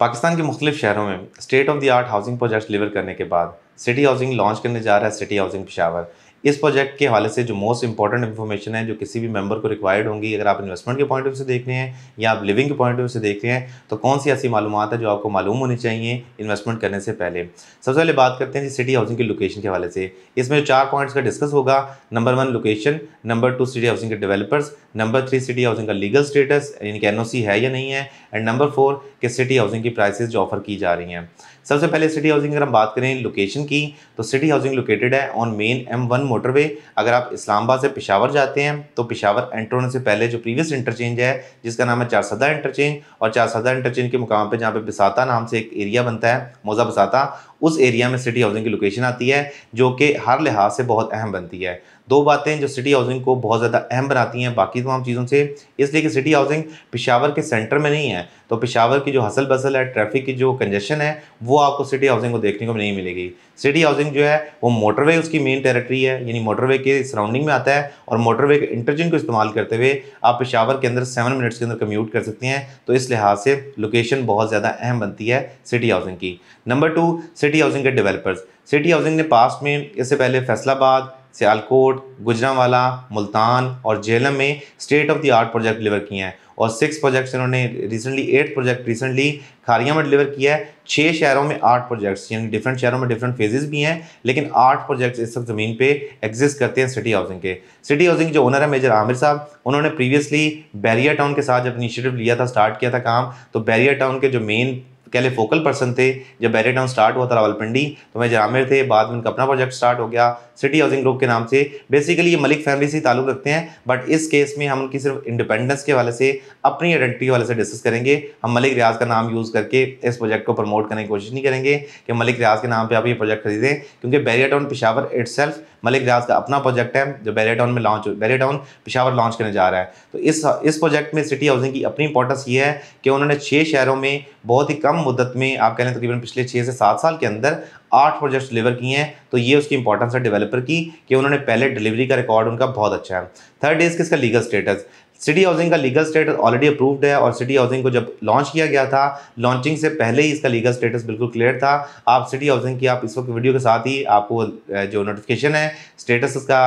पाकिस्तान के मुख्तलिफ शहरों में state of the art housing project deliver करने के बाद सिटी हाउसिंग लॉन्च करने जा रहा है सिटी हाउसिंग पिशावर इस प्रोजेक्ट के हवाले से जो मोस्ट इंपॉर्टेंट इन्फॉर्मेशन है जो किसी भी मेंबर को रिक्वायर्ड होंगी अगर आप इन्वेस्टमेंट के पॉइंट ऑफ से देख रहे हैं या आप लिविंग के पॉइंट ऑफ से देख रहे हैं तो कौन सी ऐसी मालूम है जो आपको मालूम होनी चाहिए इन्वेस्टमेंट करने से पहले सबसे पहले बात करते हैं सिटी हाउसिंग की लोकेशन के हवाले से इसमें चार पॉइंट्स का डिस्कस होगा number one location number two city housing के developers number three city housing का लीगल स्टेटस यानी कि एन है या नहीं है एंड नंबर फोर कि सिटी हाउसिंग की प्राइसेस जो ऑफर की जा रही हैं सबसे पहले सिटी हाउसिंग अगर हम बात करें लोकेशन की तो सिटी हाउसिंग लोकेटेड है on main M one motorway अगर आप इस्लामाबाद से पिशावर जाते हैं तो पिशावर एंटर होने से पहले जो प्रीवियस इंटरचेंज है जिसका नाम है चारसदा इंटरचेंज और चारसदा इंटरचेंज के मुकाम पर जहाँ पे बिसाता नाम से एक एरिया बनता है मोज़ा बसाता उस एरिया में सिटी हाउसिंग की लोकेशन आती है जो कि हर लिहाज से बहुत अहम बनती है दो बातें जो सिटी हाउसिंग को बहुत ज़्यादा अहम बनाती हैं बाकी तमाम चीज़ों से इसलिए कि सिटी हाउसिंग पिशावर के सेंटर में नहीं है तो पिशावर की जो हसल बसल है ट्रैफिक की जो कंजेशन है वो आपको सिटी हाउसिंग को देखने को नहीं मिलेगी सिटी हाउसिंग जो है वो मोटरवे उसकी मेन टेरेटरी है यानी मोटरवे के सराउंडिंग में आता है और मोटरवे के इंटरचेंज को इस्तेमाल करते हुए आप पिशावर के अंदर सेवन मिनट्स के अंदर कम्यूट कर सकते हैं तो इस लिहाज से लोकेशन बहुत ज़्यादा अहम बनती है सिटी हाउसिंग की नंबर टू सिटी हाउसिंग के डेवलपर्स सिटी हाउसिंग ने पास्ट में इससे पहले फैसलाबाद सियालकोट गुजरावाला मुल्तान और जेलम में state of the art project deliver किए हैं और सिक्स प्रोजेक्ट्स इन्होंने recently eight project recently Kharian में डिलीवर किया है छः शहरों में आठ प्रोजेक्ट्स यानी डिफरेंट शहरों में डिफरेंट फेजेस भी हैं लेकिन आठ प्रोजेक्ट्स इस वक्त ज़मीन पे एग्जिस्ट करते हैं सिटी हाउसिंग के सिटी हाउसिंग जो ओनर है मेजर आमिर साहब उन्होंने प्रीवियसली बैरिया टाउन के साथ जब इनिशिएटिव लिया था स्टार्ट किया था काम तो बैरिया टाउन के जो मेन पहले फोकल पर्सन थे जब बैरे टाउन स्टार्ट हुआ था रावलपिंडी तो मैं जामिर थे बाद में उनका अपना प्रोजेक्ट स्टार्ट हो गया सिटी हाउसिंग ग्रुप के नाम से बेसिकली ये मलिक फैमिली से ताल्लुक रखते हैं बट इस केस में हम उनकी सिर्फ इंडिपेंडेंस के वाले से अपनी आइडेंटिटी वाले से डिस्कस करेंगे हम मलिक रियाज का नाम यूज़ करके इस प्रोजेक्ट को प्रमोट करने की कोशिश नहीं करेंगे कि मलिक रियाज के नाम पर आप ये प्रोजेक्ट खरीदें क्योंकि बैरिया टाउन पिशावर इट मलिक रियाज का अपना प्रोजेक्ट है जो बैरिया टाउन में launch Bahria town Peshawar launch करने जा रहा है तो इस प्रोजेक्ट में सिटी हाउसिंग की अपनी इंपॉर्टेंस ये है कि उन्होंने छः शहरों में बहुत ही कम कम मुद्दत में आप कह लें तकरीबन पिछले छः से सात साल के अंदर आठ प्रोजेक्ट्स डिलीवर किए हैं तो ये उसकी इंपॉर्टेंस है डेवलपर की कि उन्होंने पहले डिलीवरी का रिकॉर्ड उनका बहुत अच्छा है थर्ड इज किसका लीगल स्टेटस सिटी हाउसिंग का लीगल स्टेटस ऑलरेडी अप्रूव्ड है और सिटी हाउसिंग को जब लॉन्च किया गया था लॉन्चिंग से पहले ही इसका लीगल स्टेटस बिल्कुल क्लियर था आप सिटी हाउसिंग की आप इस वक्त वीडियो के साथ ही आपको जो नोटिफिकेशन है स्टेटस का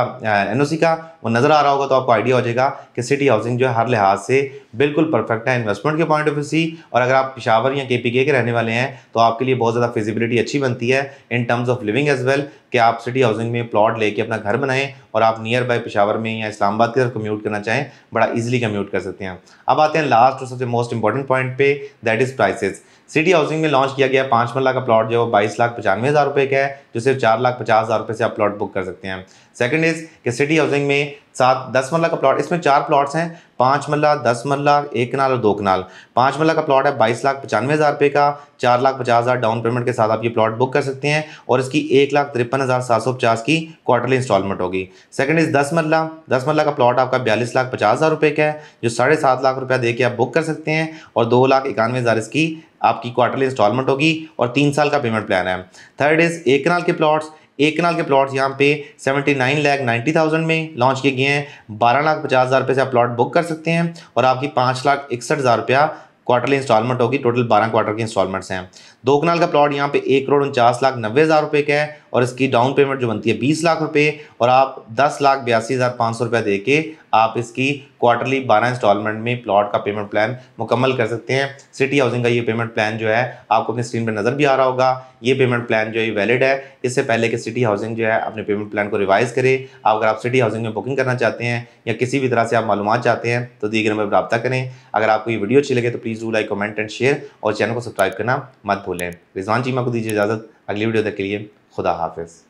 एन का वो नज़र आ रहा होगा तो आपको आइडिया हो जाएगा कि सिटी हाउसिंग जो है हर लिहाज से बिल्कुल परफेक्ट है इन्वेस्टमेंट के पॉइंट ऑफ व्यू सी और अगर आप पिशावर या के के रहने वाले हैं तो आपके लिए बहुत ज़्यादा फिजिबिलिटी अच्छी बनती है in terms of living as well कि आप सिटी हाउसिंग में प्लॉट लेके अपना घर बनाएं और आप नियर बाय पिशावर में या इस्लामाबाद की तरफ कम्यूट करना चाहें बड़ा इजीली कम्यूट कर सकते हैं अब आते हैं लास्ट और सबसे मोस्ट इंपॉर्टेंट पॉइंट पे that is prices city housing में लॉन्च किया गया पाँच मरला का प्लॉट जो है बाईस लाख पचानवे हज़ार रुपये का है जो सिर्फ चार लाख पचास हज़ार रुपये से आप प्लॉट बुक कर सकते हैं सेकंड इज़ कि सिटी हाउसिंग में सात दस मरला का प्लॉट इसमें चार प्लॉट्स हैं पाँच मरला दस मरला एक कनाल और दो कनाल पाँच मरला का प्लॉट है बाईस लाख पचानवे हज़ार रुपये का चार लाख पचास हज़ार डाउन पेमेंट के साथ आप ये प्लॉट बुक कर सकते हैं और इसकी एक लाख तिरपन हज़ार सात सौ पचास की क्वार्टरली इंस्टॉलमेंट होगी सेकंड इज़ दस मरला दस मरला का प्लॉट आपका बयालीस लाख पचास हज़ार रुपये का है जो साढ़े सात लाख रुपया दे के आप बुक कर सकते हैं और दो लाख इक्यानवे हज़ार इसकी आपकी क्वार्टरली इंस्टॉलमेंट होगी और तीन साल का पेमेंट प्लान है थर्ड इज़ एक कनाल के प्लॉट्स एक कनाल के प्लॉट्स यहाँ पे 79 लाख नाइन्टी थाउजेंड में लॉन्च किए गए हैं बारह लाख पचास हज़ार रुपये से आप प्लॉट बुक कर सकते हैं और आपकी पाँच लाख इकसठ हज़ार रुपया क्वार्टरली इंस्टॉलमेंट होगी टोटल बारह क्वार्टर के इंस्टॉलमेंट्स हैं दो कनाल का प्लॉट यहाँ पे एक करोड़ उनचास लाख नब्बे हज़ार रुपये का है और इसकी डाउन पेमेंट जो बनती है बीस लाख रुपए और आप दस लाख बयासी हज़ार पाँच सौ रुपया दे के आप इसकी क्वार्टरली बारह इंस्टॉलमेंट में प्लॉट का पेमेंट प्लान मुकम्मल कर सकते हैं सिटी हाउसिंग का ये पेमेंट प्लान जो है आपको अपनी स्क्रीन पर नज़र भी आ रहा होगा ये पेमेंट प्लान जो है वैलिड है इससे पहले कि सिटी हाउसिंग जो है अपने पेमेंट प्लान को रिवाइज़ करे अगर आप सिटी हाउसिंग में बुकिंग करना चाहते हैं या किसी भी तरह से आप मालूम चाहते हैं तो गए नंबर पर रबा करें अगर आपको ये वीडियो अच्छी लगे तो please do like comment and share और चैनल को सब्सक्राइब करना मत भूलें रिजवान चीमा को दीजिए इजाज़त अगली वीडियो तक के लिए खुदा हाफिज़